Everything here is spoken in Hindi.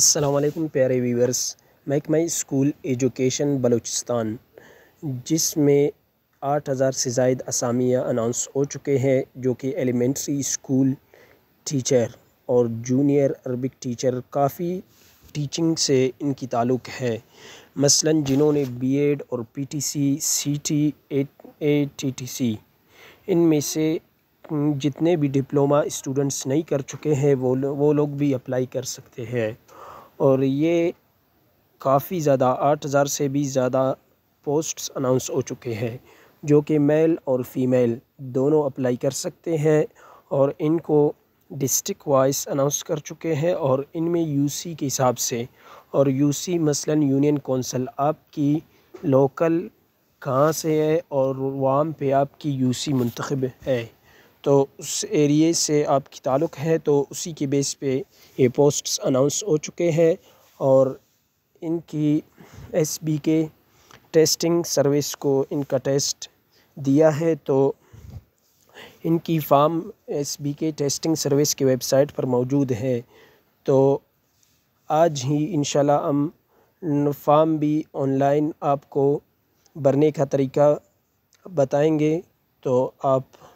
असलम प्यारे वीवर्स महकमा स्कूल एजुकेशन बलूचिस्तान जिसमें आठ हज़ार से जायद असामियाँ अनाउंस हो चुके हैं जो कि एलिमेंट्री स्कूल टीचर और जूनियर अरबिक टीचर काफ़ी टीचिंग से इनकी ताल्लुक़ है मसलन जिन्होंने बीएड और पीटीसी, सीटी, एटीटीसी इनमें से जितने भी डिप्लोमा स्टूडेंट्स नहीं कर चुके हैं वो लो, वो लोग भी अप्लाई कर सकते हैं और ये काफ़ी ज़्यादा आठ हज़ार से भी ज़्यादा पोस्ट्स अनाउंस हो चुके हैं जो कि मेल और फीमेल दोनों अप्लाई कर सकते हैं और इनको डिस्ट्रिक्ट वाइज अनाउंस कर चुके हैं और इनमें यूसी के हिसाब से और यूसी मसलन यूनियन कौंसल आपकी लोकल कहाँ से है और वाम पे आपकी यूसी मुंतखब है तो उस एरिए से आपकी ताल्लुक़ है तो उसी के बेस पे ये पोस्ट्स अनाउंस हो चुके हैं और इनकी S B K testing service को इनका टेस्ट दिया है तो इनकी form S B K testing service की वेबसाइट पर मौजूद है तो आज ही इन हम फार्म भी ऑनलाइन आपको भरने का तरीका बताएंगे तो आप